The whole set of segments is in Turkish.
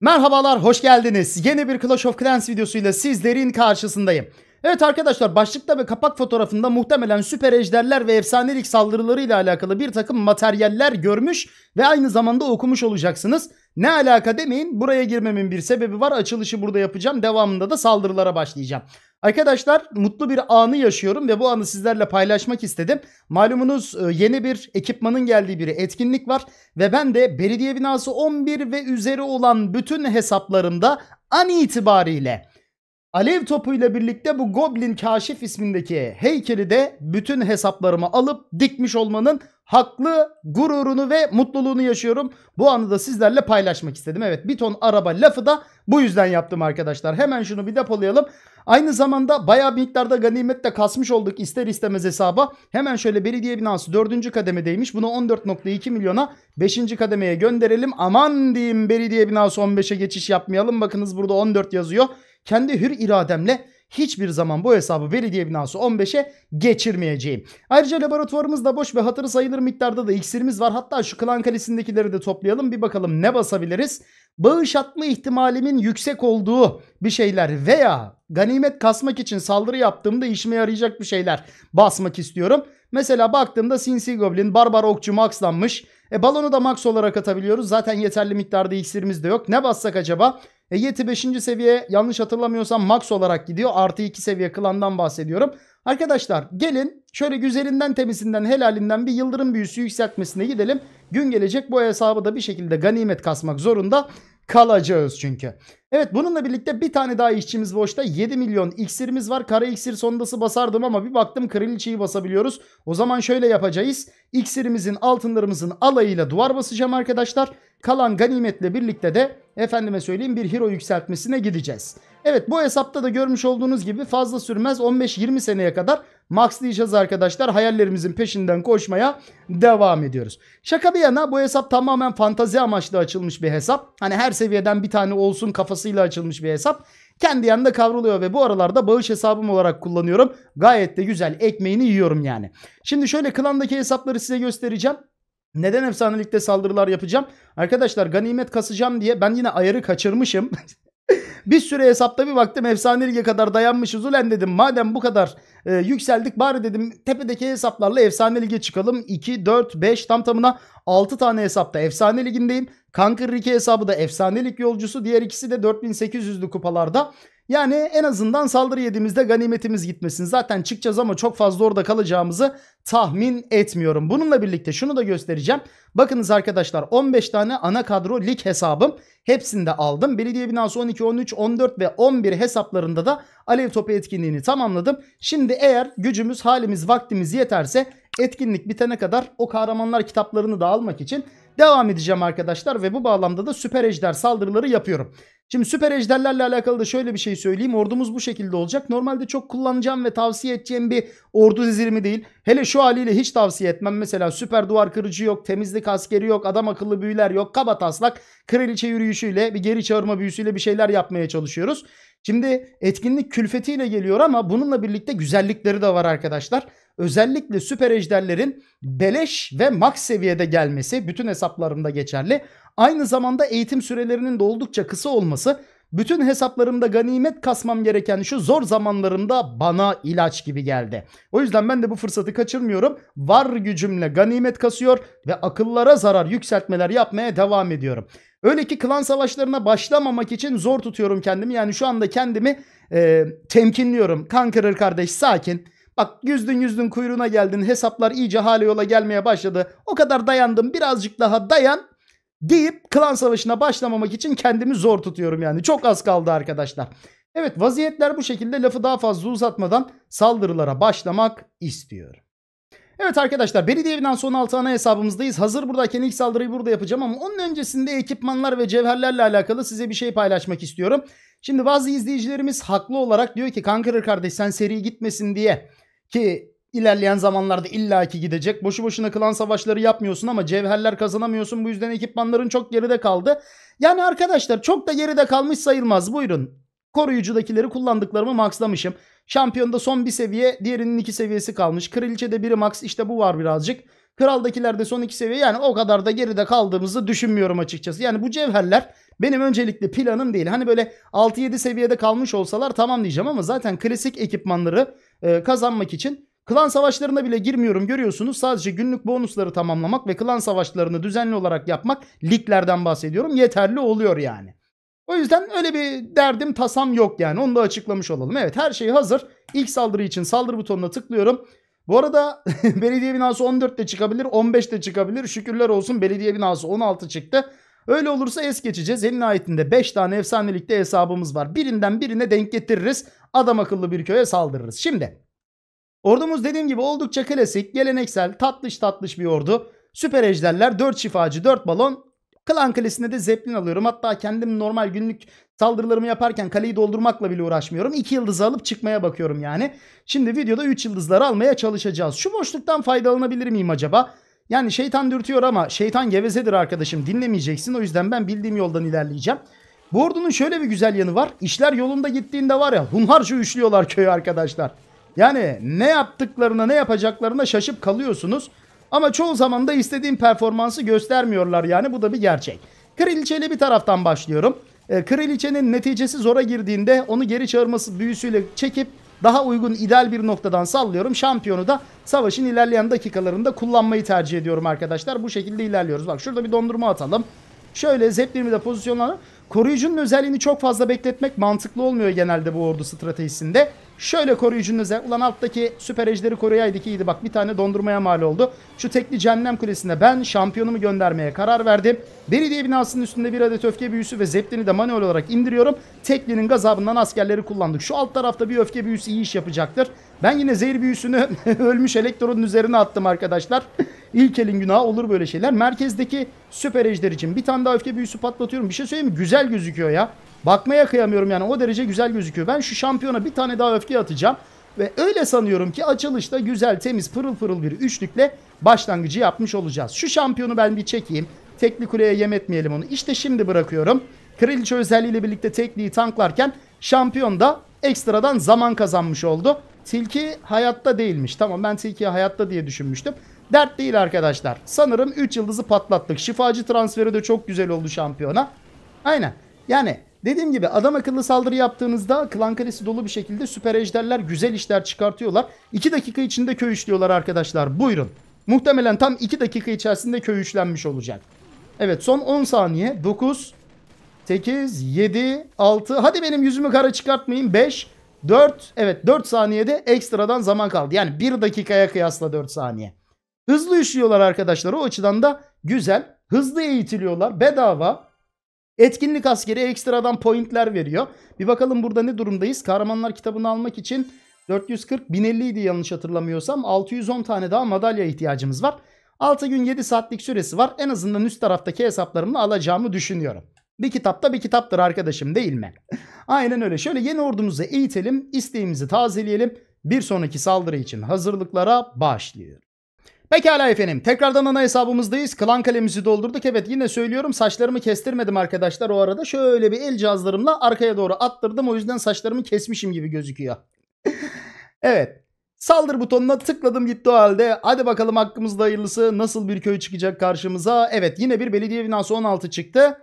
Merhabalar, hoş geldiniz. Yeni bir Clash of Clans videosuyla sizlerin karşısındayım. Evet arkadaşlar başlıkta ve kapak fotoğrafında muhtemelen süper ejderler ve efsanelik saldırılarıyla alakalı bir takım materyaller görmüş ve aynı zamanda okumuş olacaksınız. Ne alaka demeyin. Buraya girmemin bir sebebi var. Açılışı burada yapacağım. Devamında da saldırılara başlayacağım. Arkadaşlar mutlu bir anı yaşıyorum ve bu anı sizlerle paylaşmak istedim. Malumunuz e, yeni bir ekipmanın geldiği bir etkinlik var ve ben de belediye binası 11 ve üzeri olan bütün hesaplarımda an itibariyle Alev topuyla birlikte bu Goblin Kaşif ismindeki heykeli de bütün hesaplarımı alıp dikmiş olmanın haklı gururunu ve mutluluğunu yaşıyorum. Bu anı da sizlerle paylaşmak istedim. Evet bir ton araba lafı da bu yüzden yaptım arkadaşlar. Hemen şunu bir depolayalım. Aynı zamanda bayağı bir miktarda ganimet de kasmış olduk ister istemez hesaba. Hemen şöyle belediye binası 4. kademedeymiş. Bunu 14.2 milyona 5. kademeye gönderelim. Aman diyeyim belediye binası 15'e geçiş yapmayalım. Bakınız burada 14 yazıyor. Kendi hür irademle hiçbir zaman bu hesabı belediye binası 15'e geçirmeyeceğim. Ayrıca laboratuvarımızda boş ve hatırı sayılır miktarda da iksirimiz var. Hatta şu klan kalesindekileri de toplayalım bir bakalım ne basabiliriz. Bağış atma ihtimalimin yüksek olduğu bir şeyler veya ganimet kasmak için saldırı yaptığımda işime yarayacak bir şeyler basmak istiyorum. Mesela baktığımda Sinsi Goblin, Barbar Okçu maxlanmış. E balonu da max olarak atabiliyoruz. Zaten yeterli miktarda iksirimiz de yok. Ne bassak acaba? E Yeti 5. seviye yanlış hatırlamıyorsam max olarak gidiyor. Artı 2 seviye klandan bahsediyorum. Arkadaşlar gelin şöyle güzelinden temizinden helalinden bir yıldırım büyüsü yükseltmesine gidelim. Gün gelecek bu hesabı da bir şekilde ganimet kasmak zorunda kalacağız çünkü. Evet bununla birlikte bir tane daha işçimiz boşta. 7 milyon iksirimiz var. Kara iksir sondası basardım ama bir baktım kraliçeyi basabiliyoruz. O zaman şöyle yapacağız. İksirimizin altınlarımızın alayıyla duvar basacağım arkadaşlar. Kalan ganimetle birlikte de efendime söyleyeyim bir hero yükseltmesine gideceğiz. Evet bu hesapta da görmüş olduğunuz gibi fazla sürmez 15-20 seneye kadar Max diyeceğiz arkadaşlar. Hayallerimizin peşinden koşmaya devam ediyoruz. Şaka bir yana bu hesap tamamen fantazi amaçlı açılmış bir hesap. Hani her seviyeden bir tane olsun kafasıyla açılmış bir hesap. Kendi yanında kavruluyor ve bu aralarda bağış hesabım olarak kullanıyorum. Gayet de güzel ekmeğini yiyorum yani. Şimdi şöyle klandaki hesapları size göstereceğim. Neden efsanelikte saldırılar yapacağım? Arkadaşlar ganimet kasacağım diye ben yine ayarı kaçırmışım. bir süre hesapta bir baktım efsane kadar dayanmışız ulen dedim. Madem bu kadar e, yükseldik bari dedim tepedeki hesaplarla efsane lige çıkalım. 2, 4, 5 tam tamına 6 tane hesapta efsane ligindeyim. Kanker Rike hesabı da efsane lig yolcusu. Diğer ikisi de 4800'lü kupalarda. Yani en azından saldırı yediğimizde ganimetimiz gitmesin. Zaten çıkacağız ama çok fazla orada kalacağımızı tahmin etmiyorum. Bununla birlikte şunu da göstereceğim. Bakınız arkadaşlar 15 tane ana kadro lig hesabım. Hepsini de aldım. Belediye binası 12, 13, 14 ve 11 hesaplarında da Alev Topu etkinliğini tamamladım. Şimdi eğer gücümüz, halimiz, vaktimiz yeterse etkinlik bitene kadar o kahramanlar kitaplarını da almak için devam edeceğim arkadaşlar ve bu bağlamda da süper ejder saldırıları yapıyorum. Şimdi süper ejderlerle alakalı da şöyle bir şey söyleyeyim. Ordumuz bu şekilde olacak. Normalde çok kullanacağım ve tavsiye edeceğim bir ordu dizilimi değil. Hele şu haliyle hiç tavsiye etmem. Mesela süper duvar kırıcı yok, temizlik askeri yok, adam akıllı büyüler yok, kaba taslak, kraliçe yürüyüşüyle, bir geri çağırma büyüsüyle bir şeyler yapmaya çalışıyoruz. Şimdi etkinlik külfetiyle geliyor ama bununla birlikte güzellikleri de var arkadaşlar özellikle süper ejderlerin beleş ve max seviyede gelmesi bütün hesaplarımda geçerli. Aynı zamanda eğitim sürelerinin de oldukça kısa olması bütün hesaplarımda ganimet kasmam gereken şu zor zamanlarımda bana ilaç gibi geldi. O yüzden ben de bu fırsatı kaçırmıyorum. Var gücümle ganimet kasıyor ve akıllara zarar yükseltmeler yapmaya devam ediyorum. Öyle ki klan savaşlarına başlamamak için zor tutuyorum kendimi. Yani şu anda kendimi e, temkinliyorum. Kan kırır kardeş sakin Bak yüzdün yüzdün kuyruğuna geldin. Hesaplar iyice hale yola gelmeye başladı. O kadar dayandım birazcık daha dayan deyip klan savaşına başlamamak için kendimi zor tutuyorum yani. Çok az kaldı arkadaşlar. Evet vaziyetler bu şekilde lafı daha fazla uzatmadan saldırılara başlamak istiyorum. Evet arkadaşlar Belediye evinden son 6 ana hesabımızdayız. Hazır buradayken ilk saldırıyı burada yapacağım ama onun öncesinde ekipmanlar ve cevherlerle alakalı size bir şey paylaşmak istiyorum. Şimdi bazı izleyicilerimiz haklı olarak diyor ki Kankırır kardeş sen seri gitmesin diye ki ilerleyen zamanlarda illaki gidecek. Boşu boşuna klan savaşları yapmıyorsun ama cevherler kazanamıyorsun. Bu yüzden ekipmanların çok geride kaldı. Yani arkadaşlar çok da geride kalmış sayılmaz. Buyurun. Koruyucudakileri kullandıklarımı maxlamışım. Şampiyonda son bir seviye, diğerinin iki seviyesi kalmış. Kraliçe'de biri max, işte bu var birazcık. Kraldakilerde son iki seviye yani o kadar da geride kaldığımızı düşünmüyorum açıkçası. Yani bu cevherler benim öncelikle planım değil. Hani böyle 6-7 seviyede kalmış olsalar tamam diyeceğim ama zaten klasik ekipmanları e, kazanmak için Klan savaşlarına bile girmiyorum görüyorsunuz. Sadece günlük bonusları tamamlamak ve klan savaşlarını düzenli olarak yapmak liglerden bahsediyorum. Yeterli oluyor yani. O yüzden öyle bir derdim tasam yok yani. Onu da açıklamış olalım. Evet her şey hazır. İlk saldırı için saldırı butonuna tıklıyorum. Bu arada belediye binası 14 de çıkabilir 15 de çıkabilir. Şükürler olsun belediye binası 16 çıktı. Öyle olursa es geçeceğiz. En nihayetinde 5 tane efsanelikte hesabımız var. Birinden birine denk getiririz. Adam akıllı bir köye saldırırız. Şimdi ordumuz dediğim gibi oldukça klasik, geleneksel, tatlış tatlış bir ordu. Süper ejderler, 4 şifacı, 4 balon. Klan kalesinde de zeplin alıyorum. Hatta kendim normal günlük saldırılarımı yaparken kaleyi doldurmakla bile uğraşmıyorum. 2 yıldızı alıp çıkmaya bakıyorum yani. Şimdi videoda 3 yıldızları almaya çalışacağız. Şu boşluktan faydalanabilir miyim acaba? Yani şeytan dürtüyor ama şeytan gevezedir arkadaşım dinlemeyeceksin. O yüzden ben bildiğim yoldan ilerleyeceğim. Bu ordunun şöyle bir güzel yanı var. İşler yolunda gittiğinde var ya hunharca üşlüyorlar köyü arkadaşlar. Yani ne yaptıklarına ne yapacaklarına şaşıp kalıyorsunuz. Ama çoğu zaman da istediğim performansı göstermiyorlar yani bu da bir gerçek. Kraliçeyle bir taraftan başlıyorum. E, kraliçenin neticesi zora girdiğinde onu geri çağırması büyüsüyle çekip daha uygun ideal bir noktadan sallıyorum. Şampiyonu da savaşın ilerleyen dakikalarında kullanmayı tercih ediyorum arkadaşlar. Bu şekilde ilerliyoruz. Bak şurada bir dondurma atalım. Şöyle Zeppelin'i de pozisyonlanalım. Koruyucunun özelliğini çok fazla bekletmek mantıklı olmuyor genelde bu ordu stratejisinde. Şöyle koruyucunun özelliği. Ulan alttaki süper ejderi koruyaydı ki iyiydi. Bak bir tane dondurmaya mal oldu. Şu tekli cehennem kulesinde ben şampiyonumu göndermeye karar verdim. Belediye binasının üstünde bir adet öfke büyüsü ve zeplini de manuel olarak indiriyorum. Teklinin gazabından askerleri kullandık. Şu alt tarafta bir öfke büyüsü iyi iş yapacaktır. Ben yine zehir büyüsünü ölmüş elektronun üzerine attım arkadaşlar. İlk elin günahı olur böyle şeyler. Merkezdeki süper ejder için bir tane daha öfke büyüsü patlatıyorum. Bir şey söyleyeyim mi? Güzel gözüküyor ya. Bakmaya kıyamıyorum yani o derece güzel gözüküyor. Ben şu şampiyona bir tane daha öfke atacağım. Ve öyle sanıyorum ki açılışta güzel temiz pırıl pırıl bir üçlükle başlangıcı yapmış olacağız. Şu şampiyonu ben bir çekeyim. Tekli kuleye yem etmeyelim onu. İşte şimdi bırakıyorum. Kraliçe özelliğiyle birlikte tekliği tanklarken şampiyon da ekstradan zaman kazanmış oldu. Tilki hayatta değilmiş. Tamam ben tilki hayatta diye düşünmüştüm. Dert değil arkadaşlar. Sanırım 3 yıldızı patlattık. Şifacı transferi de çok güzel oldu şampiyona. Aynen. Yani Dediğim gibi adam akıllı saldırı yaptığınızda klan kalesi dolu bir şekilde süper ejderler güzel işler çıkartıyorlar. 2 dakika içinde köy işliyorlar arkadaşlar. Buyurun. Muhtemelen tam 2 dakika içerisinde köy işlenmiş olacak. Evet son 10 saniye. 9, 8, 7, 6. Hadi benim yüzümü kara çıkartmayın. 5, 4. Evet 4 saniyede ekstradan zaman kaldı. Yani 1 dakikaya kıyasla 4 saniye. Hızlı üşüyorlar arkadaşlar. O açıdan da güzel. Hızlı eğitiliyorlar. Bedava. Etkinlik askeri ekstradan pointler veriyor. Bir bakalım burada ne durumdayız. Kahramanlar kitabını almak için 440 1050 idi yanlış hatırlamıyorsam. 610 tane daha madalya ihtiyacımız var. 6 gün 7 saatlik süresi var. En azından üst taraftaki hesaplarımla alacağımı düşünüyorum. Bir kitapta bir kitaptır arkadaşım değil mi? Aynen öyle. Şöyle yeni ordumuzu eğitelim, isteğimizi tazeleyelim. Bir sonraki saldırı için hazırlıklara başlıyor. Pekala efendim. Tekrardan ana hesabımızdayız. Klan kalemizi doldurduk. Evet yine söylüyorum saçlarımı kestirmedim arkadaşlar o arada. Şöyle bir el cihazlarımla arkaya doğru attırdım. O yüzden saçlarımı kesmişim gibi gözüküyor. evet. Saldır butonuna tıkladım gitti o halde. Hadi bakalım hakkımızda hayırlısı. Nasıl bir köy çıkacak karşımıza? Evet yine bir belediye binası 16 çıktı.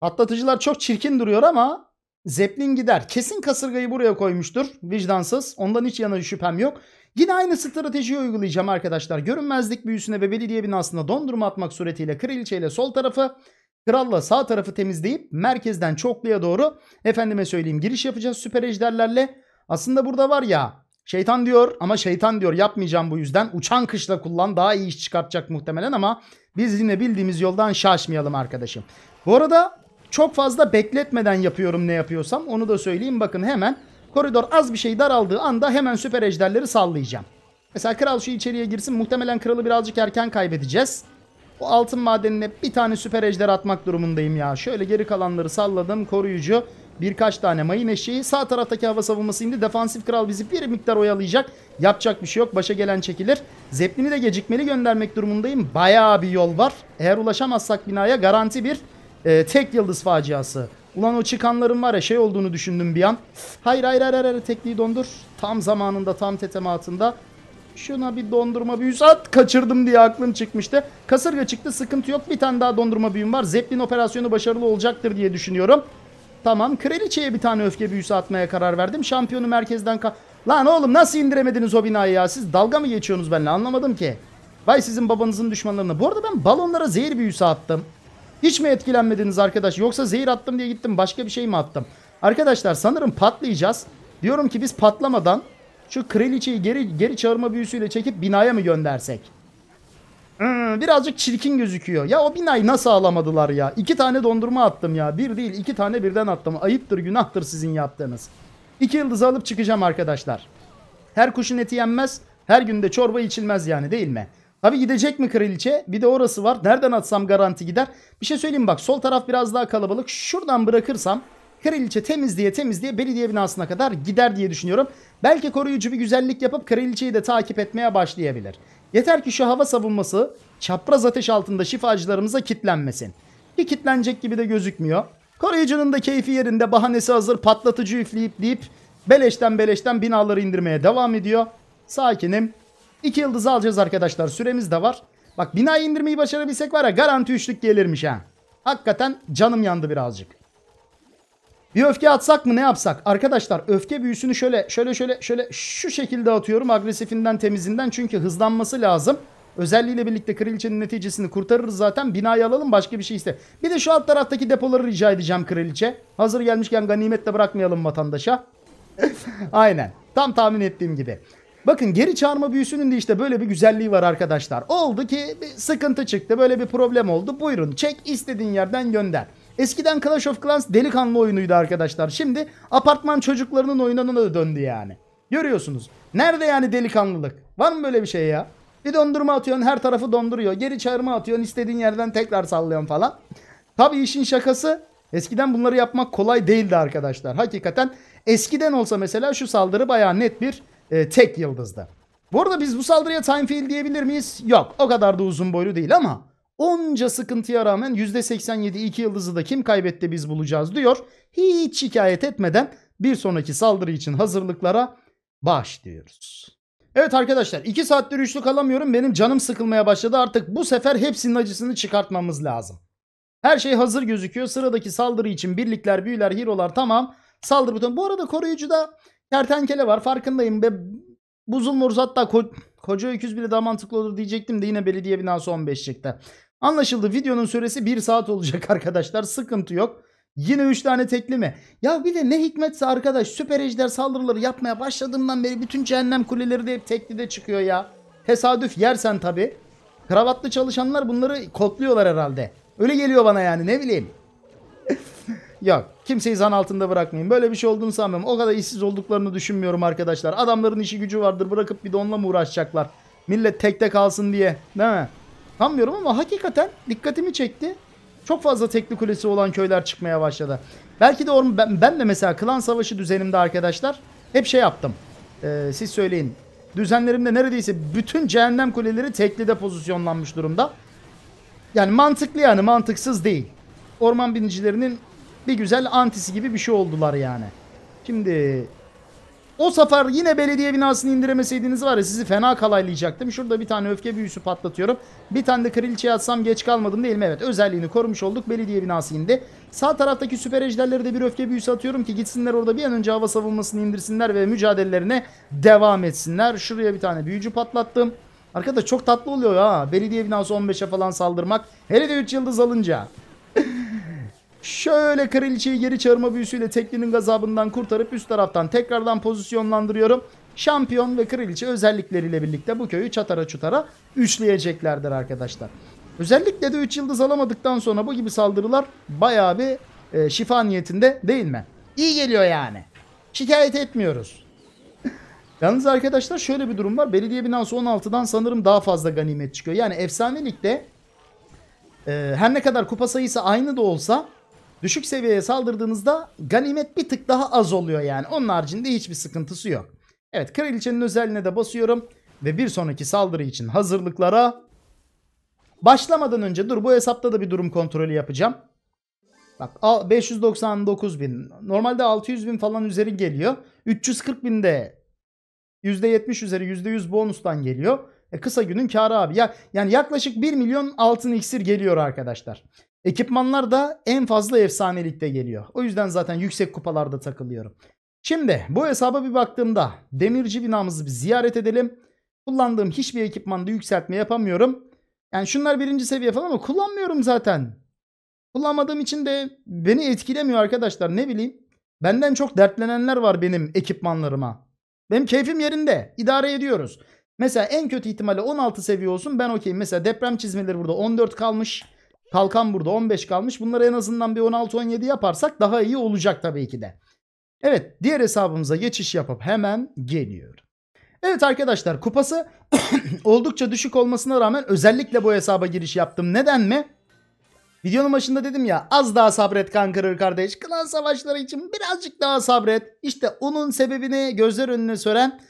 Atlatıcılar çok çirkin duruyor ama Zeplin gider. Kesin kasırgayı buraya koymuştur. Vicdansız. Ondan hiç yana şüphem yok. Yine aynı stratejiyi uygulayacağım arkadaşlar. Görünmezlik büyüsüne ve belediye binasına dondurma atmak suretiyle kraliçeyle sol tarafı Kralla sağ tarafı temizleyip merkezden çokluya doğru efendime söyleyeyim giriş yapacağız süper ejderlerle. Aslında burada var ya şeytan diyor ama şeytan diyor yapmayacağım bu yüzden. Uçan kışla kullan daha iyi iş çıkartacak muhtemelen ama biz yine bildiğimiz yoldan şaşmayalım arkadaşım. Bu arada çok fazla bekletmeden yapıyorum ne yapıyorsam onu da söyleyeyim bakın hemen Koridor az bir şey daraldığı anda hemen süper ejderleri sallayacağım. Mesela kral şu içeriye girsin. Muhtemelen kralı birazcık erken kaybedeceğiz. O altın madenine bir tane süper ejder atmak durumundayım ya. Şöyle geri kalanları salladım. Koruyucu birkaç tane mayın eşeği. Sağ taraftaki hava savunması indi. Defansif kral bizi bir miktar oyalayacak. Yapacak bir şey yok. Başa gelen çekilir. Zeplini de gecikmeli göndermek durumundayım. Bayağı bir yol var. Eğer ulaşamazsak binaya garanti bir e, tek yıldız faciası Ulan o çıkanların var ya şey olduğunu düşündüm bir an. Hayır hayır hayır hayır tekliği dondur. Tam zamanında tam tetematında. Şuna bir dondurma büyüsü at kaçırdım diye aklım çıkmıştı. Kasırga çıktı sıkıntı yok bir tane daha dondurma büyüm var. Zeplin operasyonu başarılı olacaktır diye düşünüyorum. Tamam kraliçeye bir tane öfke büyüsü atmaya karar verdim. Şampiyonu merkezden ka... Lan oğlum nasıl indiremediniz o binayı ya? Siz dalga mı geçiyorsunuz benimle anlamadım ki. Vay sizin babanızın düşmanlarına. Bu arada ben balonlara zehir büyüsü attım. Hiç mi etkilenmediniz arkadaş? Yoksa zehir attım diye gittim başka bir şey mi attım? Arkadaşlar sanırım patlayacağız. Diyorum ki biz patlamadan şu kraliçeyi geri, geri çağırma büyüsüyle çekip binaya mı göndersek? Hmm, birazcık çirkin gözüküyor. Ya o binayı nasıl alamadılar ya? İki tane dondurma attım ya. Bir değil iki tane birden attım. Ayıptır günahtır sizin yaptığınız. İki yıldızı alıp çıkacağım arkadaşlar. Her kuşun eti yenmez. Her günde çorba içilmez yani değil mi? Tabi gidecek mi kraliçe? Bir de orası var. Nereden atsam garanti gider. Bir şey söyleyeyim bak sol taraf biraz daha kalabalık. Şuradan bırakırsam kraliçe temiz diye temiz diye belediye binasına kadar gider diye düşünüyorum. Belki koruyucu bir güzellik yapıp kraliçeyi de takip etmeye başlayabilir. Yeter ki şu hava savunması çapraz ateş altında şifacılarımıza kitlenmesin. Ki kitlenecek gibi de gözükmüyor. Koruyucunun da keyfi yerinde bahanesi hazır patlatıcı üfleyip deyip beleşten beleşten binaları indirmeye devam ediyor. Sakinim İki yıldız alacağız arkadaşlar. Süremiz de var. Bak binayı indirmeyi başarabilsek var ya garanti üçlük gelirmiş ha. Hakikaten canım yandı birazcık. Bir öfke atsak mı ne yapsak? Arkadaşlar öfke büyüsünü şöyle şöyle şöyle şöyle şu şekilde atıyorum. Agresifinden temizinden çünkü hızlanması lazım. Özelliğiyle birlikte kraliçenin neticesini kurtarırız zaten. Binayı alalım başka bir şey iste. Bir de şu alt taraftaki depoları rica edeceğim kraliçe. Hazır gelmişken ganimetle bırakmayalım vatandaşa. Aynen. Tam tahmin ettiğim gibi. Bakın geri çağırma büyüsünün de işte böyle bir güzelliği var arkadaşlar. Oldu ki bir sıkıntı çıktı böyle bir problem oldu. Buyurun çek istediğin yerden gönder. Eskiden Clash of Clans delikanlı oyunuydu arkadaşlar. Şimdi apartman çocuklarının oyununa da döndü yani. Görüyorsunuz. Nerede yani delikanlılık? Var mı böyle bir şey ya? Bir dondurma atıyorsun her tarafı donduruyor. Geri çağırma atıyorsun istediğin yerden tekrar sallıyorsun falan. Tabii işin şakası eskiden bunları yapmak kolay değildi arkadaşlar. Hakikaten eskiden olsa mesela şu saldırı baya net bir e, tek yıldızdı. Bu arada biz bu saldırıya time fail diyebilir miyiz? Yok o kadar da uzun boylu değil ama onca sıkıntıya rağmen %87 iki yıldızı da kim kaybetti biz bulacağız diyor. Hiç şikayet etmeden bir sonraki saldırı için hazırlıklara başlıyoruz. Evet arkadaşlar 2 saattir üçlük alamıyorum. Benim canım sıkılmaya başladı. Artık bu sefer hepsinin acısını çıkartmamız lazım. Her şey hazır gözüküyor. Sıradaki saldırı için birlikler, büyüler, hero'lar tamam. Saldırı butonu. Bu arada koruyucu da. Kertenkele var farkındayım. Be, buzul muruz hatta ko- koca öküz bile daha mantıklı olur diyecektim de yine belediye binası 15 çıktı. Anlaşıldı videonun süresi 1 saat olacak arkadaşlar sıkıntı yok. Yine 3 tane tekli mi? Ya bir de ne hikmetse arkadaş süper ejder saldırıları yapmaya başladığımdan beri bütün cehennem kuleleri de hep tekli de çıkıyor ya. Tesadüf yersen tabi. Kravatlı çalışanlar bunları kodluyorlar herhalde. Öyle geliyor bana yani ne bileyim. Yok. Kimseyi zan altında bırakmayın. Böyle bir şey olduğunu sanmıyorum. O kadar işsiz olduklarını düşünmüyorum arkadaşlar. Adamların işi gücü vardır. Bırakıp bir de onunla mı uğraşacaklar? Millet tek tekte kalsın diye. Değil mi? Sanmıyorum ama hakikaten dikkatimi çekti. Çok fazla tekli kulesi olan köyler çıkmaya başladı. Belki de or ben, ben de mesela klan savaşı düzenimde arkadaşlar hep şey yaptım. Ee, siz söyleyin. Düzenlerimde neredeyse bütün cehennem kuleleri teklide pozisyonlanmış durumda. Yani mantıklı yani mantıksız değil. Orman binicilerinin bir güzel antisi gibi bir şey oldular yani. Şimdi o sefer yine belediye binasını indiremeseydiniz var ya sizi fena kalaylayacaktım. Şurada bir tane öfke büyüsü patlatıyorum. Bir tane de kraliçeye atsam geç kalmadım değil mi? Evet özelliğini korumuş olduk. Belediye binası indi. Sağ taraftaki süper ejderlere de bir öfke büyüsü atıyorum ki gitsinler orada bir an önce hava savunmasını indirsinler ve mücadelelerine devam etsinler. Şuraya bir tane büyücü patlattım. Arkadaş çok tatlı oluyor ha. Belediye binası 15'e falan saldırmak. Hele de 3 yıldız alınca. Şöyle kraliçeyi geri çağırma büyüsüyle teklinin gazabından kurtarıp üst taraftan tekrardan pozisyonlandırıyorum. Şampiyon ve kraliçe özellikleriyle birlikte bu köyü çatara çutara üçleyeceklerdir arkadaşlar. Özellikle de 3 yıldız alamadıktan sonra bu gibi saldırılar bayağı bir e, şifa niyetinde değil mi? İyi geliyor yani. Şikayet etmiyoruz. Yalnız arkadaşlar şöyle bir durum var. Belediye binası 16'dan sanırım daha fazla ganimet çıkıyor. Yani efsanelikte e, her ne kadar kupa sayısı aynı da olsa Düşük seviyeye saldırdığınızda ganimet bir tık daha az oluyor yani. Onun haricinde hiçbir sıkıntısı yok. Evet kraliçenin özelliğine de basıyorum. Ve bir sonraki saldırı için hazırlıklara başlamadan önce dur bu hesapta da bir durum kontrolü yapacağım. Bak 599 bin. Normalde 600 bin falan üzeri geliyor. 340 binde %70 üzeri %100 bonustan geliyor. E kısa günün karı abi. Ya, yani yaklaşık 1 milyon altın iksir geliyor arkadaşlar. Ekipmanlar da en fazla efsanelikte geliyor. O yüzden zaten yüksek kupalarda takılıyorum. Şimdi bu hesaba bir baktığımda demirci binamızı bir ziyaret edelim. Kullandığım hiçbir ekipmanda yükseltme yapamıyorum. Yani şunlar birinci seviye falan ama kullanmıyorum zaten. Kullanmadığım için de beni etkilemiyor arkadaşlar ne bileyim. Benden çok dertlenenler var benim ekipmanlarıma. Benim keyfim yerinde. İdare ediyoruz. Mesela en kötü ihtimalle 16 seviye olsun ben okeyim. Mesela deprem çizmeleri burada 14 kalmış. Kalkan burada 15 kalmış. Bunları en azından bir 16-17 yaparsak daha iyi olacak tabii ki de. Evet diğer hesabımıza geçiş yapıp hemen geliyor. Evet arkadaşlar kupası oldukça düşük olmasına rağmen özellikle bu hesaba giriş yaptım. Neden mi? Videonun başında dedim ya az daha sabret kan kırır kardeş. Klan savaşları için birazcık daha sabret. İşte onun sebebini gözler önüne sören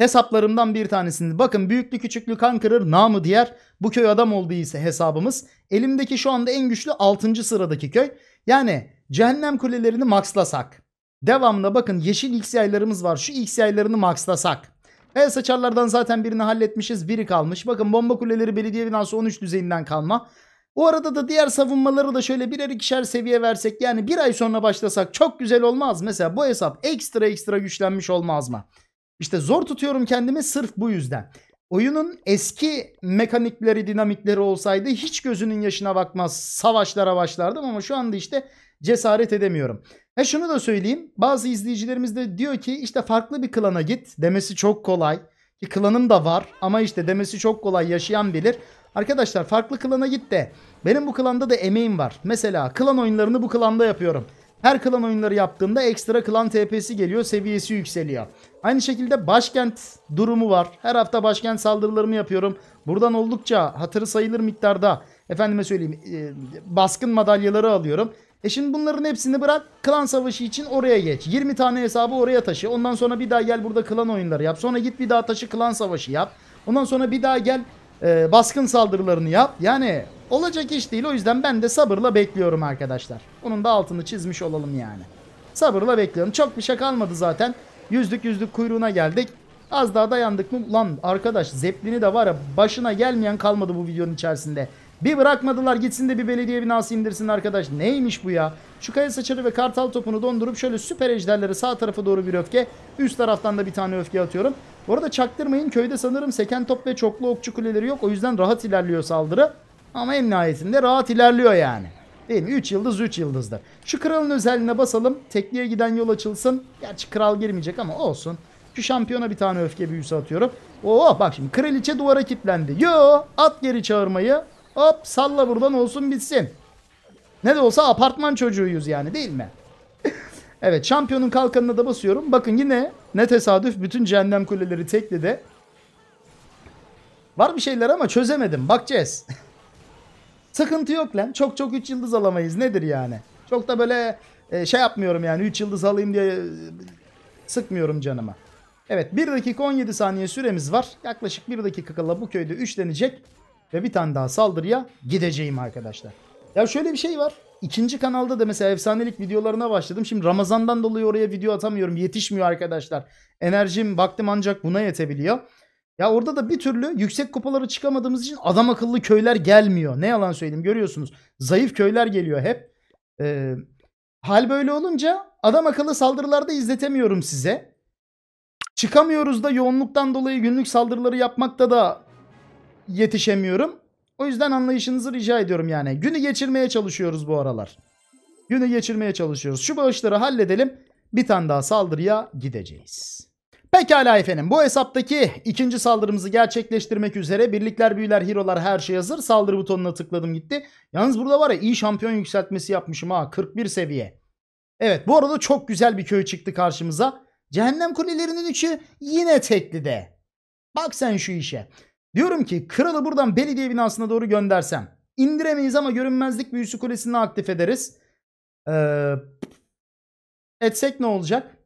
hesaplarımdan bir tanesini. Bakın büyüklü küçüklü kan kırır namı diğer. Bu köy adam olduğu hesabımız. Elimdeki şu anda en güçlü 6. sıradaki köy. Yani cehennem kulelerini maxlasak. Devamlı bakın yeşil x yaylarımız var. Şu x yaylarını maxlasak. El saçarlardan zaten birini halletmişiz. Biri kalmış. Bakın bomba kuleleri belediye binası 13 düzeyinden kalma. O arada da diğer savunmaları da şöyle birer ikişer seviye versek yani bir ay sonra başlasak çok güzel olmaz. Mesela bu hesap ekstra ekstra güçlenmiş olmaz mı? İşte zor tutuyorum kendimi sırf bu yüzden. Oyunun eski mekanikleri, dinamikleri olsaydı hiç gözünün yaşına bakmaz savaşlara başlardım ama şu anda işte cesaret edemiyorum. E şunu da söyleyeyim. Bazı izleyicilerimiz de diyor ki işte farklı bir klana git demesi çok kolay. Ki klanım da var ama işte demesi çok kolay yaşayan bilir. Arkadaşlar farklı klana git de benim bu klanda da emeğim var. Mesela klan oyunlarını bu klanda yapıyorum. Her klan oyunları yaptığımda ekstra klan TP'si geliyor. Seviyesi yükseliyor. Aynı şekilde başkent durumu var. Her hafta başkent saldırılarımı yapıyorum. Buradan oldukça hatırı sayılır miktarda efendime söyleyeyim e, baskın madalyaları alıyorum. E şimdi bunların hepsini bırak klan savaşı için oraya geç. 20 tane hesabı oraya taşı. Ondan sonra bir daha gel burada klan oyunları yap. Sonra git bir daha taşı klan savaşı yap. Ondan sonra bir daha gel e, baskın saldırılarını yap. Yani olacak iş değil. O yüzden ben de sabırla bekliyorum arkadaşlar. Bunun da altını çizmiş olalım yani. Sabırla bekliyorum. Çok bir şey kalmadı zaten. Yüzlük yüzlük kuyruğuna geldik. Az daha dayandık mı? Lan arkadaş zeplini de var ya başına gelmeyen kalmadı bu videonun içerisinde. Bir bırakmadılar gitsin de bir belediye binası indirsin arkadaş. Neymiş bu ya? Şu kaya saçarı ve kartal topunu dondurup şöyle süper ejderleri sağ tarafa doğru bir öfke. Üst taraftan da bir tane öfke atıyorum. Bu arada çaktırmayın köyde sanırım seken top ve çoklu okçu kuleleri yok. O yüzden rahat ilerliyor saldırı. Ama en nihayetinde rahat ilerliyor yani. Değil mi? 3 yıldız 3 yıldızdır. Şu kralın özelliğine basalım. Tekliğe giden yol açılsın. Gerçi kral girmeyecek ama olsun. Şu şampiyona bir tane öfke büyüsü atıyorum. Oo bak şimdi kraliçe duvara kilitlendi. Yo at geri çağırmayı. Hop salla buradan olsun bitsin. Ne de olsa apartman çocuğuyuz yani değil mi? Evet şampiyonun kalkanına da basıyorum. Bakın yine ne tesadüf bütün cehennem kuleleri tekli de. Var bir şeyler ama çözemedim. Bakacağız. Sıkıntı yok lan. Çok çok 3 yıldız alamayız. Nedir yani? Çok da böyle e, şey yapmıyorum yani 3 yıldız alayım diye e, sıkmıyorum canıma. Evet 1 dakika 17 saniye süremiz var. Yaklaşık 1 dakika kala bu köyde üçlenecek ve bir tane daha saldırıya gideceğim arkadaşlar. Ya şöyle bir şey var ikinci kanalda da mesela efsanelik videolarına başladım. Şimdi Ramazan'dan dolayı oraya video atamıyorum. Yetişmiyor arkadaşlar. Enerjim, vaktim ancak buna yetebiliyor. Ya orada da bir türlü yüksek kupalara çıkamadığımız için adam akıllı köyler gelmiyor. Ne yalan söyleyeyim görüyorsunuz. Zayıf köyler geliyor hep. Ee, hal böyle olunca adam akıllı saldırılarda izletemiyorum size. Çıkamıyoruz da yoğunluktan dolayı günlük saldırıları yapmakta da yetişemiyorum. O yüzden anlayışınızı rica ediyorum yani. Günü geçirmeye çalışıyoruz bu aralar. Günü geçirmeye çalışıyoruz. Şu bağışları halledelim. Bir tane daha saldırıya gideceğiz. Pekala efendim bu hesaptaki ikinci saldırımızı gerçekleştirmek üzere birlikler büyüler hero'lar her şey hazır saldırı butonuna tıkladım gitti. Yalnız burada var ya iyi şampiyon yükseltmesi yapmışım ha 41 seviye. Evet bu arada çok güzel bir köy çıktı karşımıza. Cehennem kulelerinin üçü yine teklide. Bak sen şu işe. Diyorum ki kralı buradan belediye binasına doğru göndersem. indiremeyiz ama görünmezlik büyüsü kulesini aktif ederiz. Ee, etsek ne olacak?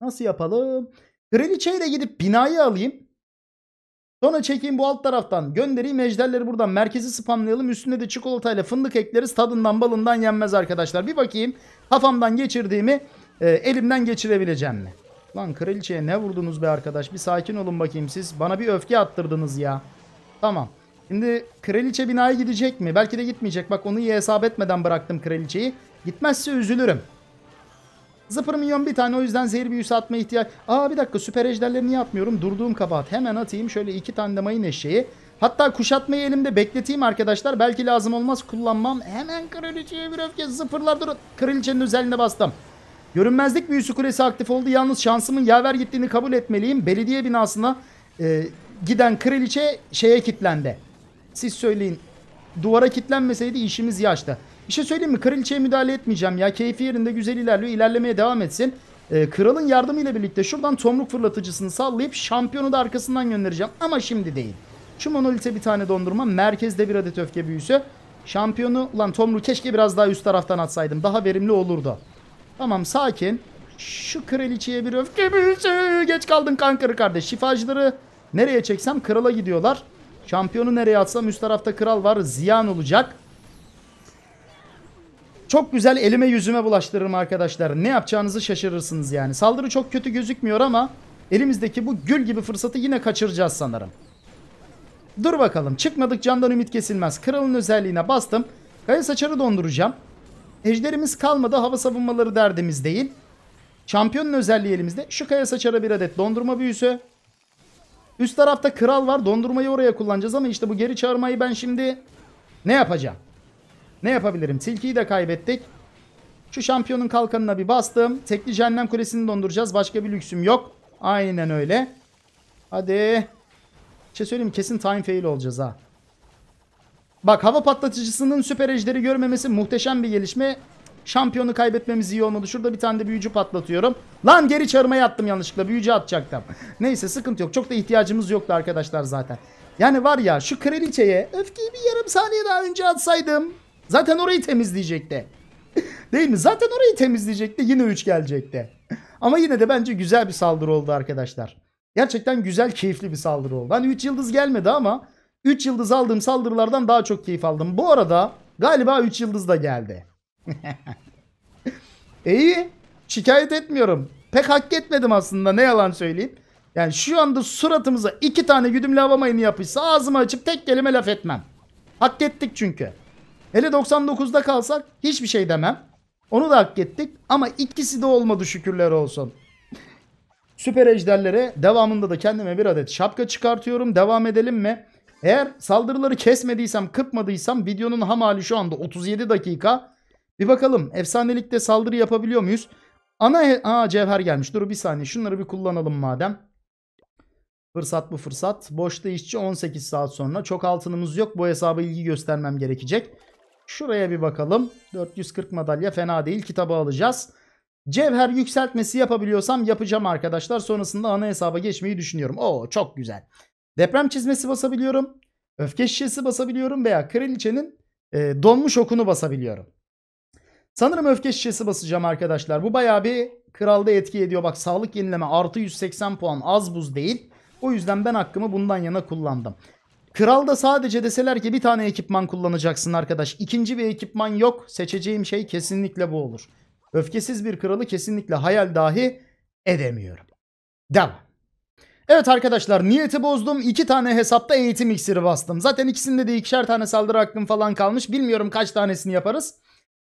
Nasıl yapalım? Kraliçeyle gidip binayı alayım. Sonra çekeyim bu alt taraftan. Göndereyim ejderleri buradan. Merkezi spamlayalım. Üstüne de çikolatayla fındık ekleriz. Tadından balından yenmez arkadaşlar. Bir bakayım kafamdan geçirdiğimi e, elimden geçirebileceğim mi? Lan kraliçeye ne vurdunuz be arkadaş? Bir sakin olun bakayım siz. Bana bir öfke attırdınız ya. Tamam. Şimdi kraliçe binaya gidecek mi? Belki de gitmeyecek. Bak onu iyi hesap etmeden bıraktım kraliçeyi. Gitmezse üzülürüm. Zıpır milyon bir tane o yüzden zehir büyüsü atma ihtiyaç. Aa bir dakika süper ejderleri niye atmıyorum? Durduğum kabahat. Hemen atayım şöyle iki tane de mayın eşeği. Hatta kuşatmayı elimde bekleteyim arkadaşlar. Belki lazım olmaz kullanmam. Hemen kraliçeye bir öfke zıpırlar durun. Kraliçenin üzerine bastım. Görünmezlik büyüsü kulesi aktif oldu. Yalnız şansımın yaver gittiğini kabul etmeliyim. Belediye binasına e, giden kraliçe şeye kilitlendi. Siz söyleyin. Duvara kilitlenmeseydi işimiz yaşta. Bir şey söyleyeyim mi? Kraliçeye müdahale etmeyeceğim ya. Keyfi yerinde güzel ilerliyor. İlerlemeye devam etsin. E, kralın yardımıyla birlikte şuradan tomruk fırlatıcısını sallayıp şampiyonu da arkasından göndereceğim. Ama şimdi değil. Şu monolite bir tane dondurma. Merkezde bir adet öfke büyüsü. Şampiyonu lan Tomru keşke biraz daha üst taraftan atsaydım. Daha verimli olurdu. Tamam sakin. Şu kraliçeye bir öfke büyüsü. Geç kaldın Kankarı kardeş. Şifacıları nereye çeksem krala gidiyorlar. Şampiyonu nereye atsam üst tarafta kral var. Ziyan olacak. Çok güzel elime yüzüme bulaştırırım arkadaşlar. Ne yapacağınızı şaşırırsınız yani. Saldırı çok kötü gözükmüyor ama elimizdeki bu gül gibi fırsatı yine kaçıracağız sanırım. Dur bakalım. Çıkmadık candan ümit kesilmez. Kralın özelliğine bastım. Kaya saçarı donduracağım. Ejderimiz kalmadı. Hava savunmaları derdimiz değil. Şampiyonun özelliği elimizde. Şu kaya saçara bir adet dondurma büyüsü. Üst tarafta kral var. Dondurmayı oraya kullanacağız ama işte bu geri çağırmayı ben şimdi ne yapacağım? Ne yapabilirim? Tilkiyi de kaybettik. Şu şampiyonun kalkanına bir bastım. Tekli cehennem kulesini donduracağız. Başka bir lüksüm yok. Aynen öyle. Hadi. Bir şey söyleyeyim Kesin time fail olacağız ha. Bak hava patlatıcısının süper ejderi görmemesi muhteşem bir gelişme. Şampiyonu kaybetmemiz iyi olmadı. Şurada bir tane de büyücü patlatıyorum. Lan geri çağırmaya attım yanlışlıkla. Büyücü atacaktım. Neyse sıkıntı yok. Çok da ihtiyacımız yoktu arkadaşlar zaten. Yani var ya şu kraliçeye öfkeyi bir yarım saniye daha önce atsaydım. Zaten orayı temizleyecekti. Değil mi? Zaten orayı temizleyecekti. Yine 3 gelecekti. Ama yine de bence güzel bir saldırı oldu arkadaşlar. Gerçekten güzel, keyifli bir saldırı oldu. Hani 3 yıldız gelmedi ama 3 yıldız aldığım saldırılardan daha çok keyif aldım. Bu arada galiba 3 yıldız da geldi. İyi. Şikayet etmiyorum. Pek hak etmedim aslında ne yalan söyleyeyim. Yani şu anda suratımıza iki tane güdümlü hava mayını yapışsa ağzımı açıp tek kelime laf etmem. Hak ettik çünkü. Hele 99'da kalsak hiçbir şey demem. Onu da hak ettik ama ikisi de olmadı şükürler olsun. Süper ejderlere devamında da kendime bir adet şapka çıkartıyorum. Devam edelim mi? Eğer saldırıları kesmediysem, kıpmadıysam videonun ham hali şu anda 37 dakika. Bir bakalım efsanelikte saldırı yapabiliyor muyuz? Ana Aa, cevher gelmiş. Dur bir saniye şunları bir kullanalım madem. Fırsat bu fırsat. Boşta işçi 18 saat sonra. Çok altınımız yok. Bu hesaba ilgi göstermem gerekecek. Şuraya bir bakalım. 440 madalya fena değil. Kitabı alacağız. Cevher yükseltmesi yapabiliyorsam yapacağım arkadaşlar. Sonrasında ana hesaba geçmeyi düşünüyorum. Oo çok güzel deprem çizmesi basabiliyorum. Öfke şişesi basabiliyorum veya kraliçenin e, donmuş okunu basabiliyorum. Sanırım öfke şişesi basacağım arkadaşlar. Bu bayağı bir kralda etki ediyor. Bak sağlık yenileme artı 180 puan az buz değil. O yüzden ben hakkımı bundan yana kullandım. Kralda sadece deseler ki bir tane ekipman kullanacaksın arkadaş. İkinci bir ekipman yok. Seçeceğim şey kesinlikle bu olur. Öfkesiz bir kralı kesinlikle hayal dahi edemiyorum. Devam. Evet arkadaşlar niyeti bozdum. iki tane hesapta eğitim iksiri bastım. Zaten ikisinde de ikişer tane saldırı hakkım falan kalmış. Bilmiyorum kaç tanesini yaparız.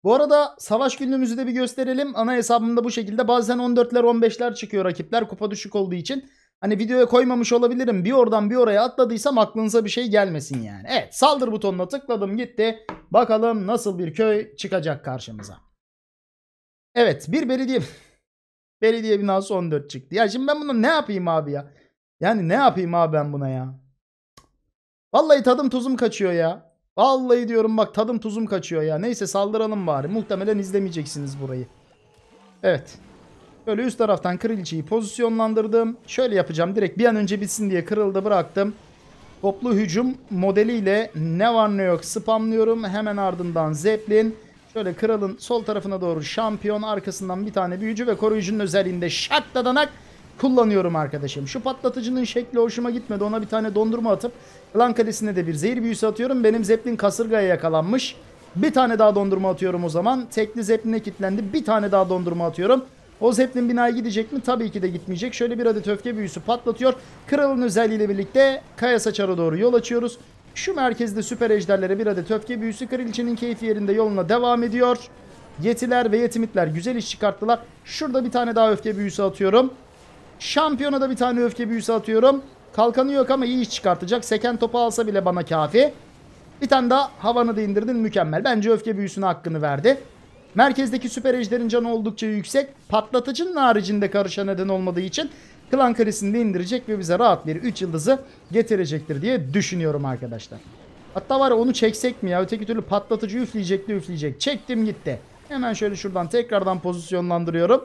Bu arada savaş günlüğümüzü de bir gösterelim. Ana hesabımda bu şekilde bazen 14'ler 15'ler çıkıyor rakipler kupa düşük olduğu için. Hani videoya koymamış olabilirim. Bir oradan bir oraya atladıysam aklınıza bir şey gelmesin yani. Evet saldır butonuna tıkladım gitti. Bakalım nasıl bir köy çıkacak karşımıza. Evet bir belediye... belediye binası 14 çıktı. Ya şimdi ben bunu ne yapayım abi ya? Yani ne yapayım abi ben buna ya? Vallahi tadım tuzum kaçıyor ya. Vallahi diyorum bak tadım tuzum kaçıyor ya. Neyse saldıralım bari. Muhtemelen izlemeyeceksiniz burayı. Evet. Böyle üst taraftan kraliçeyi pozisyonlandırdım. Şöyle yapacağım. Direkt bir an önce bitsin diye kırıldı bıraktım. Toplu hücum modeliyle ne var ne yok spamlıyorum. Hemen ardından Zeppelin. Şöyle kralın sol tarafına doğru şampiyon. Arkasından bir tane büyücü ve koruyucunun özelliğinde şartladanak kullanıyorum arkadaşım. Şu patlatıcının şekli hoşuma gitmedi. Ona bir tane dondurma atıp Lan Kalesi'ne de bir zehir büyüsü atıyorum. Benim Zeppelin kasırgaya yakalanmış. Bir tane daha dondurma atıyorum o zaman. Tekli Zeppelin'e kilitlendi. Bir tane daha dondurma atıyorum. O Zeppelin binaya gidecek mi? Tabii ki de gitmeyecek. Şöyle bir adet öfke büyüsü patlatıyor. Kralın özelliğiyle birlikte Kaya Saçar'a doğru yol açıyoruz. Şu merkezde süper ejderlere bir adet öfke büyüsü. Kraliçenin keyfi yerinde yoluna devam ediyor. Yetiler ve yetimitler güzel iş çıkarttılar. Şurada bir tane daha öfke büyüsü atıyorum. Şampiyona da bir tane öfke büyüsü atıyorum. Kalkanı yok ama iyi iş çıkartacak. Seken topu alsa bile bana kafi. Bir tane daha havanı da indirdin mükemmel. Bence öfke büyüsüne hakkını verdi. Merkezdeki süper ejderin canı oldukça yüksek. Patlatıcının haricinde karışa neden olmadığı için klan karesini de indirecek ve bize rahat bir 3 yıldızı getirecektir diye düşünüyorum arkadaşlar. Hatta var onu çeksek mi ya? Öteki türlü patlatıcı üfleyecekti üfleyecek. Çektim gitti. Hemen şöyle şuradan tekrardan pozisyonlandırıyorum.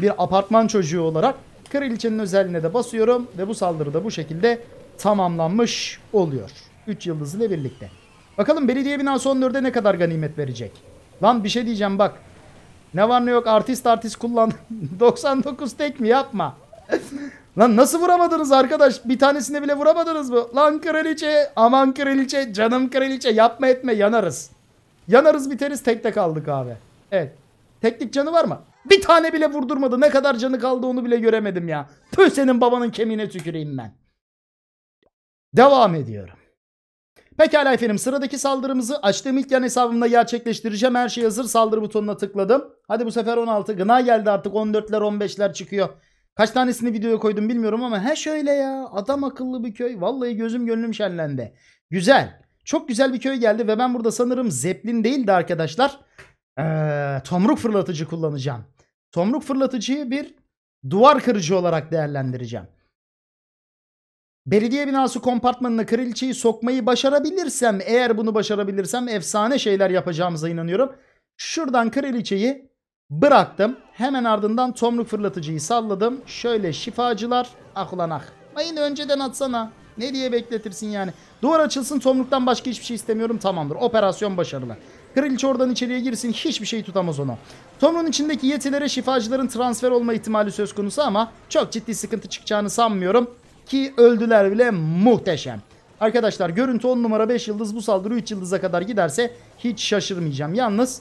bir apartman çocuğu olarak kraliçenin özelliğine de basıyorum ve bu saldırı da bu şekilde tamamlanmış oluyor. 3 yıldız ile birlikte. Bakalım belediye binası 14'e ne kadar ganimet verecek? Lan bir şey diyeceğim bak. Ne var ne yok artist artist kullan. 99 tek mi yapma. Lan nasıl vuramadınız arkadaş? Bir tanesine bile vuramadınız mı? Lan kraliçe, aman kraliçe, canım kraliçe yapma etme yanarız. Yanarız biteriz tek tek kaldık abi. Evet. Teknik canı var mı? Bir tane bile vurdurmadı. Ne kadar canı kaldı onu bile göremedim ya. Tüh senin babanın kemiğine tüküreyim ben. Devam ediyorum. Pekala efendim sıradaki saldırımızı açtığım ilk yan hesabımda gerçekleştireceğim. Her şey hazır saldırı butonuna tıkladım. Hadi bu sefer 16 gına geldi artık 14'ler 15'ler çıkıyor. Kaç tanesini videoya koydum bilmiyorum ama he şöyle ya adam akıllı bir köy. Vallahi gözüm gönlüm şenlendi. Güzel. Çok güzel bir köy geldi ve ben burada sanırım Zeplin değildi arkadaşlar. Ee, tomruk fırlatıcı kullanacağım. Tomruk fırlatıcıyı bir duvar kırıcı olarak değerlendireceğim. Belediye binası kompartmanına kraliçeyi sokmayı başarabilirsem, eğer bunu başarabilirsem efsane şeyler yapacağımıza inanıyorum. Şuradan kraliçeyi bıraktım. Hemen ardından tomruk fırlatıcıyı salladım. Şöyle şifacılar. Ah ulan ah. Mayın önceden atsana. Ne diye bekletirsin yani. Duvar açılsın tomruktan başka hiçbir şey istemiyorum. Tamamdır. Operasyon başarılı. Kraliçe oradan içeriye girsin hiçbir şey tutamaz onu. Tomrun içindeki yetilere şifacıların transfer olma ihtimali söz konusu ama çok ciddi sıkıntı çıkacağını sanmıyorum. Ki öldüler bile muhteşem. Arkadaşlar görüntü 10 numara 5 yıldız bu saldırı 3 yıldıza kadar giderse hiç şaşırmayacağım. Yalnız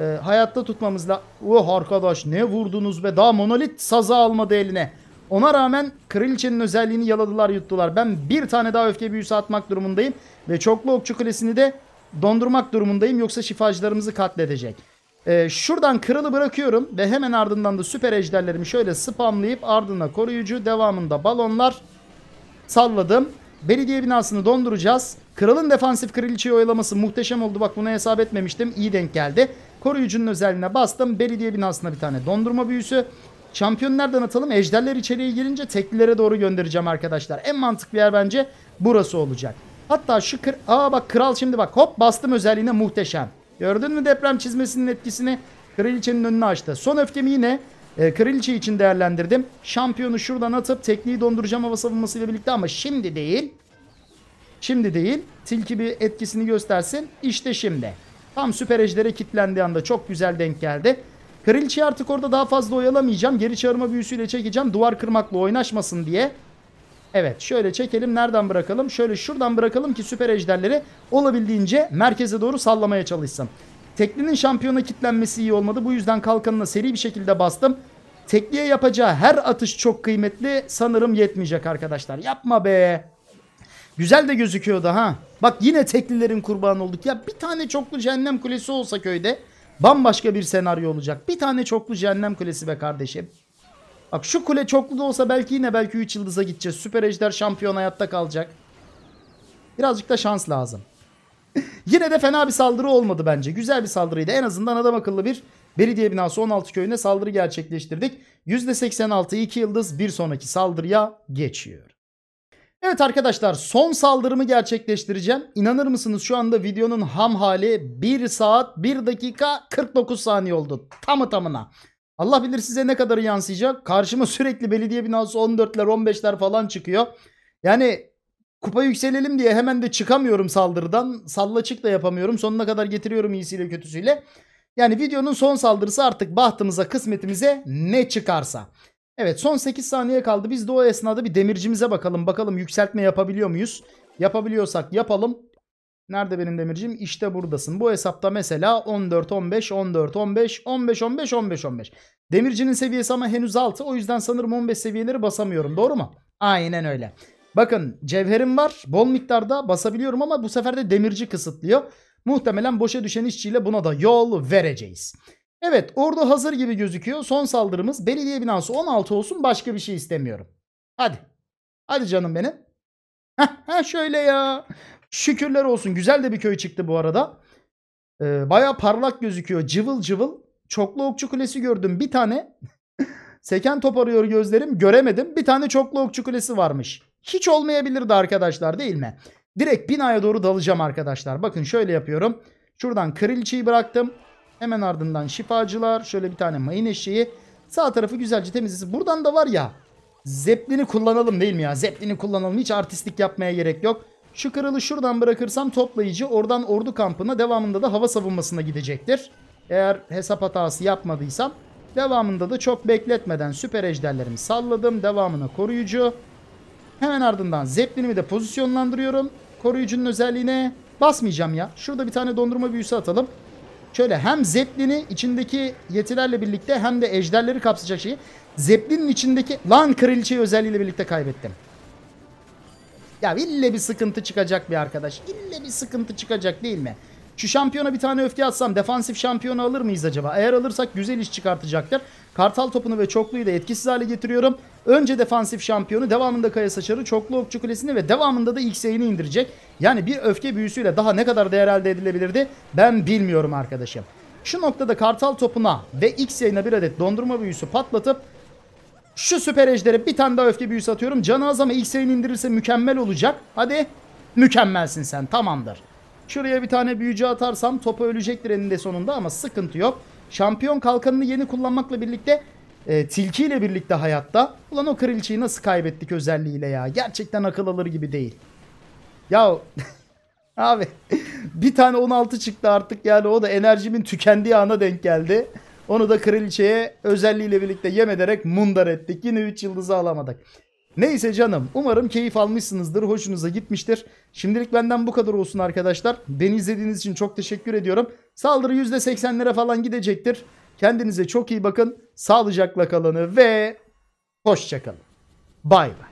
e, hayatta tutmamızla... Oh arkadaş ne vurdunuz be daha monolit saza almadı eline. Ona rağmen kraliçenin özelliğini yaladılar yuttular. Ben bir tane daha öfke büyüsü atmak durumundayım. Ve çoklu okçu kulesini de dondurmak durumundayım yoksa şifacılarımızı katledecek. Ee, şuradan kralı bırakıyorum ve hemen ardından da süper ejderlerimi şöyle spamlayıp ardına koruyucu devamında balonlar salladım. Belediye binasını donduracağız. Kralın defansif kraliçeyi oyalaması muhteşem oldu. Bak buna hesap etmemiştim. İyi denk geldi. Koruyucunun özelliğine bastım. Belediye binasına bir tane dondurma büyüsü. Şampiyon nereden atalım? Ejderler içeriye girince teklilere doğru göndereceğim arkadaşlar. En mantıklı yer bence burası olacak. Hatta şu kır... Aa bak kral şimdi bak hop bastım özelliğine muhteşem. Gördün mü deprem çizmesinin etkisini? Kraliçenin önünü açtı. Son öfkemi yine e, kraliçe için değerlendirdim. Şampiyonu şuradan atıp tekniği donduracağım hava savunmasıyla birlikte ama şimdi değil. Şimdi değil. Tilki bir etkisini göstersin. İşte şimdi. Tam süper ejdere kilitlendiği anda çok güzel denk geldi. Kraliçeyi artık orada daha fazla oyalamayacağım. Geri çağırma büyüsüyle çekeceğim. Duvar kırmakla oynaşmasın diye. Evet şöyle çekelim. Nereden bırakalım? Şöyle şuradan bırakalım ki süper ejderleri olabildiğince merkeze doğru sallamaya çalışsın. Tekli'nin şampiyona kitlenmesi iyi olmadı. Bu yüzden kalkanına seri bir şekilde bastım. Tekliye yapacağı her atış çok kıymetli. Sanırım yetmeyecek arkadaşlar. Yapma be. Güzel de gözüküyordu ha. Bak yine teklilerin kurbanı olduk. Ya bir tane çoklu cehennem kulesi olsa köyde bambaşka bir senaryo olacak. Bir tane çoklu cehennem kulesi be kardeşim. Bak şu kule çoklu da olsa belki yine belki 3 yıldıza gideceğiz. Süper Ejder şampiyon hayatta kalacak. Birazcık da şans lazım. yine de fena bir saldırı olmadı bence. Güzel bir saldırıydı. En azından adam akıllı bir belediye binası 16 köyüne saldırı gerçekleştirdik. %86 2 yıldız bir sonraki saldırıya geçiyor. Evet arkadaşlar son saldırımı gerçekleştireceğim. İnanır mısınız şu anda videonun ham hali 1 saat 1 dakika 49 saniye oldu. Tamı tamına. Allah bilir size ne kadar yansıyacak. Karşıma sürekli belediye binası 14'ler 15'ler falan çıkıyor. Yani kupa yükselelim diye hemen de çıkamıyorum saldırıdan. Salla çık da yapamıyorum. Sonuna kadar getiriyorum iyisiyle kötüsüyle. Yani videonun son saldırısı artık bahtımıza kısmetimize ne çıkarsa. Evet son 8 saniye kaldı. Biz de o esnada bir demircimize bakalım. Bakalım yükseltme yapabiliyor muyuz? Yapabiliyorsak yapalım. Nerede benim demircim? İşte buradasın. Bu hesapta mesela 14 15 14 15 15 15 15 15. Demircinin seviyesi ama henüz 6. O yüzden sanırım 15 seviyeleri basamıyorum. Doğru mu? Aynen öyle. Bakın cevherim var. Bol miktarda basabiliyorum ama bu sefer de demirci kısıtlıyor. Muhtemelen boşa düşen işçiyle buna da yol vereceğiz. Evet ordu hazır gibi gözüküyor. Son saldırımız belediye binası 16 olsun başka bir şey istemiyorum. Hadi. Hadi canım benim. Heh, şöyle ya. Şükürler olsun güzel de bir köy çıktı bu arada. Ee, Baya parlak gözüküyor. Cıvıl cıvıl. Çoklu okçu kulesi gördüm bir tane. Seken top arıyor gözlerim. Göremedim. Bir tane çoklu okçu kulesi varmış. Hiç olmayabilirdi arkadaşlar değil mi? Direkt binaya doğru dalacağım arkadaşlar. Bakın şöyle yapıyorum. Şuradan kraliçeyi bıraktım. Hemen ardından şifacılar. Şöyle bir tane mayın eşeği. Sağ tarafı güzelce temizlesin. Buradan da var ya. Zeplini kullanalım değil mi ya? Zeplini kullanalım. Hiç artistlik yapmaya gerek yok. Şu kralı şuradan bırakırsam toplayıcı oradan ordu kampına devamında da hava savunmasına gidecektir. Eğer hesap hatası yapmadıysam devamında da çok bekletmeden süper ejderlerimi salladım. Devamına koruyucu. Hemen ardından zeplinimi de pozisyonlandırıyorum. Koruyucunun özelliğine basmayacağım ya. Şurada bir tane dondurma büyüsü atalım. Şöyle hem zeplini içindeki yetilerle birlikte hem de ejderleri kapsayacak şeyi zeplinin içindeki lan kraliçeyi özelliğiyle birlikte kaybettim. Ya ille bir sıkıntı çıkacak bir arkadaş. İlle bir sıkıntı çıkacak değil mi? Şu şampiyona bir tane öfke atsam defansif şampiyonu alır mıyız acaba? Eğer alırsak güzel iş çıkartacaklar. Kartal topunu ve çokluyu da etkisiz hale getiriyorum. Önce defansif şampiyonu devamında Kaya Saçar'ı çoklu okçu kulesini ve devamında da X'e'ini indirecek. Yani bir öfke büyüsüyle daha ne kadar değer elde edilebilirdi ben bilmiyorum arkadaşım. Şu noktada Kartal topuna ve X yayına bir adet dondurma büyüsü patlatıp şu süper ejdere bir tane daha öfke büyüsü atıyorum. Canı az ama ilk senin indirirse mükemmel olacak. Hadi. Mükemmelsin sen. Tamamdır. Şuraya bir tane büyücü atarsam topu ölecektir eninde sonunda ama sıkıntı yok. Şampiyon kalkanını yeni kullanmakla birlikte e, tilkiyle birlikte hayatta. Ulan o kırılçıyı nasıl kaybettik özelliğiyle ya. Gerçekten akıl alır gibi değil. Ya abi bir tane 16 çıktı artık yani o da enerjimin tükendiği ana denk geldi. Onu da kraliçeye özelliğiyle birlikte yem ederek mundar ettik. Yine 3 yıldızı alamadık. Neyse canım umarım keyif almışsınızdır. Hoşunuza gitmiştir. Şimdilik benden bu kadar olsun arkadaşlar. Beni izlediğiniz için çok teşekkür ediyorum. Saldırı %80'lere falan gidecektir. Kendinize çok iyi bakın. Sağlıcakla kalın ve hoşçakalın. Bay bay.